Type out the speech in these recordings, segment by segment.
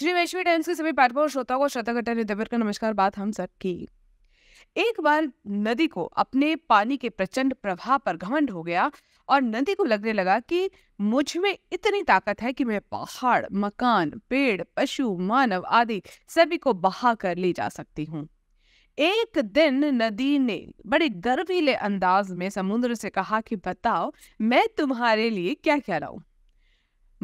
Shri वैश्वी times के सभी पाठकों और श्रोताओं को श्रद्धा घटन दबर का नमस्कार बात हम सब की एक बार नदी को अपने पानी के प्रचंड प्रवाह पर घमंड हो गया और नदी को लगने लगा कि मुझ में इतनी ताकत है कि मैं पहाड़ मकान पेड़ पशु मानव आदि सभी को बहा कर ले जा सकती हूँ एक दिन नदी ने बड़े गर्वीले अंदाज में समुद्र से कहा कि बताओ मैं तुम्हारे लिए क्या क्या लाऊं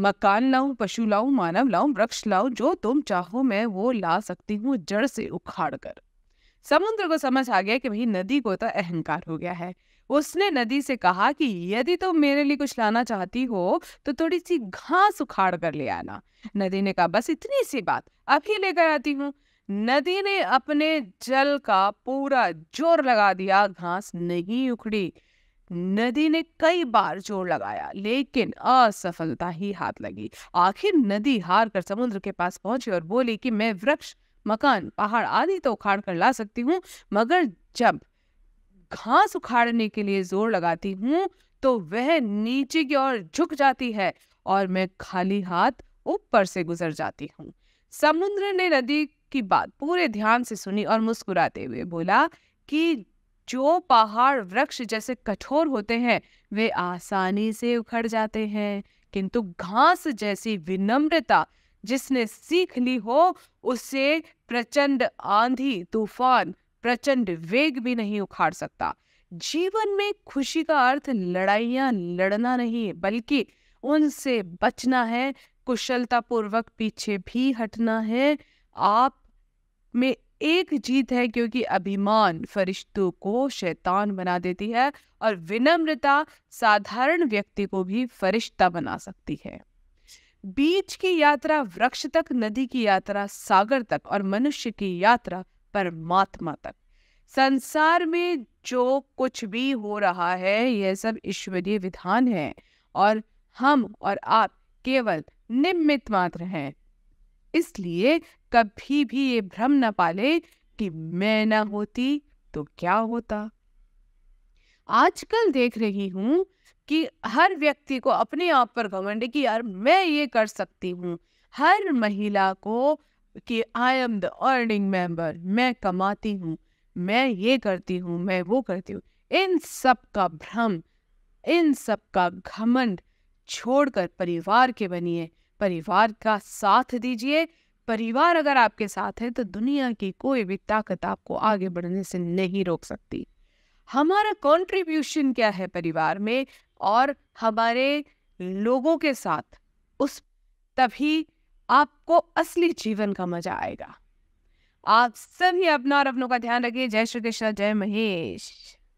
मकान लाऊं पशु लाऊं मानव लाऊं वृक्ष लाऊं जो तुम चाहो मैं वो ला सकती हूँ जड़ से उखाड़ कर समुद्र को समझ आ गया कि भाई नदी को तो अहंकार हो गया है उसने नदी से कहा कि यदि तुम तो मेरे लिए कुछ लाना चाहती हो तो थोड़ी सी घास उखाड़ कर ले आना नदी ने कहा बस इतनी सी बात अभी लेकर आती हूँ नदी ने अपने जल का पूरा जोर लगा दिया घास नहीं उखड़ी नदी ने कई बार जोर लगाया लेकिन असफलता ही हाथ लगी आखिर नदी हार कर समुद्र के पास पहुंची और बोली कि मैं वृक्ष मकान पहाड़ आदि तो उखाड़ कर ला सकती हूँ मगर जब घास उखाड़ने के लिए जोर लगाती हूँ तो वह नीचे की ओर झुक जाती है और मैं खाली हाथ ऊपर से गुजर जाती हूँ समुद्र ने नदी की बात पूरे ध्यान से सुनी और मुस्कुराते हुए बोला कि जो पहाड़ वृक्ष जैसे कठोर होते हैं वे आसानी से उखड़ जाते हैं किंतु घास जैसी विनम्रता जिसने सीख ली हो उसे प्रचंड आंधी तूफान प्रचंड वेग भी नहीं उखाड़ सकता जीवन में खुशी का अर्थ लड़ाइयाँ लड़ना नहीं बल्कि उनसे बचना है कुशलतापूर्वक पीछे भी हटना है आप में एक जीत है क्योंकि अभिमान फरिश्तों को शैतान बना देती है और विनम्रता साधारण व्यक्ति को भी फरिश्ता बना सकती है बीच की यात्रा वृक्ष तक नदी की यात्रा सागर तक और मनुष्य की यात्रा परमात्मा तक संसार में जो कुछ भी हो रहा है यह सब ईश्वरीय विधान है और हम और आप केवल निमित्त मात्र हैं इसलिए कभी भी ये भ्रम न पाले कि मैं ना होती तो क्या होता आजकल देख रही हूं कि हर व्यक्ति को अपने आप पर घमंड है कि यार मैं ये कर सकती हूँ हर महिला को कि I am the earning member मैं कमाती हूँ मैं ये करती हूँ मैं वो करती हूँ इन सब का भ्रम इन सब का घमंड छोड़कर परिवार के बनिए परिवार का साथ दीजिए परिवार अगर आपके साथ है तो दुनिया की कोई भी ताकत आपको आगे बढ़ने से नहीं रोक सकती हमारा कंट्रीब्यूशन क्या है परिवार में और हमारे लोगों के साथ उस तभी आपको असली जीवन का मजा आएगा आप सभी अपना और अपनों का ध्यान रखिए जय श्री कृष्ण जय महेश